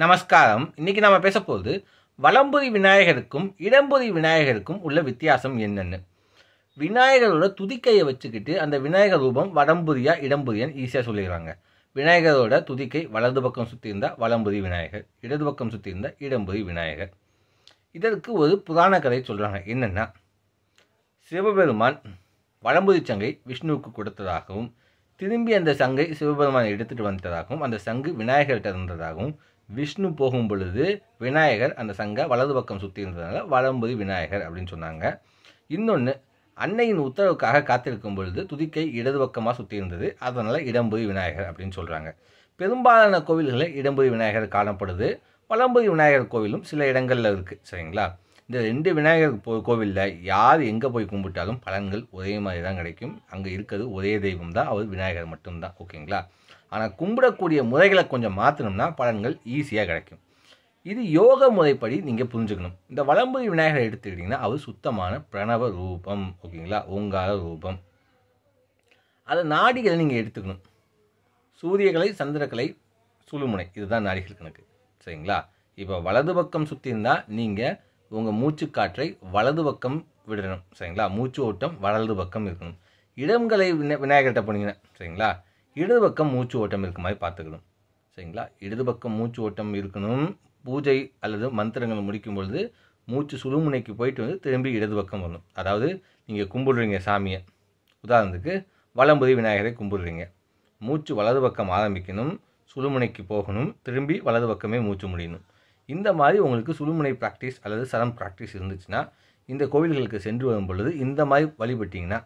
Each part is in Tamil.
நமஸ்காரம் இன்னைக்கு நம்ம பேச போது வலம்புரி விநாயகருக்கும் இடம்புரி விநாயகருக்கும் உள்ள வித்தியாசம் என்னென்னு விநாயகரோட துதிக்கையை வச்சுக்கிட்டு அந்த விநாயகர் ரூபம் வடம்புரியா இடம்புரியான்னு ஈஸியாக சொல்லிடுறாங்க விநாயகரோட துதிக்கை வலது பக்கம் சுற்றி இருந்தால் வலம்புரி விநாயகர் இடது பக்கம் சுற்றி இருந்தால் இடம்புரி விநாயகர் இதற்கு ஒரு புராண கதை சொல்கிறாங்க என்னென்னா சிவபெருமான் வலம்புரி சங்கை விஷ்ணுவுக்கு கொடுத்ததாகவும் திரும்பி அந்த சங்கை சிவபெருமானை எடுத்துகிட்டு வந்ததாகவும் அந்த சங்கு விநாயகர்கிட்ட இருந்ததாகவும் விஷ்ணு போகும் பொழுது விநாயகர் அந்த சங்க வலது பக்கம் சுற்றி இருந்ததுனால வளம்பதி விநாயகர் அப்படின்னு சொன்னாங்க இன்னொன்று அன்னையின் உத்தரவுக்காக காத்திருக்கும் பொழுது துதிக்கை இடது பக்கமாக சுற்றி இருந்தது அதனால் இடம்பதி விநாயகர் அப்படின்னு சொல்கிறாங்க பெரும்பாலான கோவில்களில் இடம்பதி விநாயகர் காணப்படுது வளம்பதி விநாயகர் கோவிலும் சில இடங்களில் இருக்குது சரிங்களா இந்த ரெண்டு விநாயகர் கோவிலில் யார் எங்கே போய் கும்பிட்டாலும் பலன்கள் ஒரே மாதிரி தான் கிடைக்கும் அங்கே இருக்கிறது ஒரே தெய்வம் தான் அவர் விநாயகர் மட்டும்தான் ஓகேங்களா ஆனால் கும்பிடக்கூடிய முறைகளை கொஞ்சம் மாற்றணும்னா பலன்கள் ஈஸியாக கிடைக்கும் இது யோக முறைப்படி நீங்கள் புரிஞ்சுக்கணும் இந்த வளம்புரி விநாயகரை எடுத்துக்கிட்டிங்கன்னா அவர் சுத்தமான பிரணவ ரூபம் ஓகேங்களா ஓங்கார ரூபம் அதை நாடிகளை நீங்கள் எடுத்துக்கணும் சூரியகலை சந்திரக்கலை சுழுமுனை இதுதான் நாடிகள் கணக்கு சரிங்களா இப்போ வலது பக்கம் சுற்றியிருந்தால் நீங்கள் உங்கள் மூச்சு காற்றை வலது பக்கம் விடணும் சரிங்களா மூச்சு ஓட்டம் வலது பக்கம் இருக்கணும் இடம்களை விநாயகர்கிட்ட போனீங்கன்னா சரிங்களா இடது பக்கம் மூச்சு ஓட்டம் இருக்க மாதிரி பார்த்துக்கணும் சரிங்களா இடது பக்கம் மூச்சு ஓட்டம் இருக்கணும் பூஜை அல்லது மந்திரங்கள் முடிக்கும் பொழுது மூச்சு சுழுமுனைக்கு போயிட்டு வந்து திரும்பி இடது பக்கம் வரணும் அதாவது நீங்கள் கும்பிடுறீங்க சாமியை உதாரணத்துக்கு வலம்புதி விநாயகரை கும்பிடுறீங்க மூச்சு வலது பக்கம் ஆரம்பிக்கணும் சுழுமுனைக்கு போகணும் திரும்பி வலது பக்கமே மூச்சு முடியணும் இந்த மாதிரி உங்களுக்கு சுழுமுனை ப்ராக்டிஸ் அல்லது சரம் ப்ராக்டிஸ் இருந்துச்சுன்னா இந்த கோவில்களுக்கு சென்று வரும் பொழுது இந்த மாதிரி வழிபட்டிங்கன்னா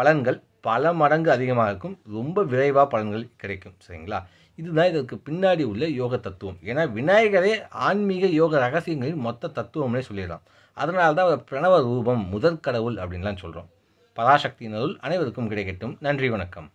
பலன்கள் பல மடங்கு அதிகமாக இருக்கும் ரொம்ப விரைவாக பலன்கள் கிடைக்கும் சரிங்களா இதுதான் இதற்கு பின்னாடி உள்ள யோக தத்துவம் ஏன்னா விநாயகரே ஆன்மீக யோக ரகசியங்களின் மொத்த தத்துவம்னே சொல்லிடலாம் அதனால தான் அவர் பிரணவ ரூபம் முதற்கடவுள் அப்படின்லாம் சொல்கிறோம் பராசக்தியினருள் அனைவருக்கும் கிடைக்கட்டும் நன்றி வணக்கம்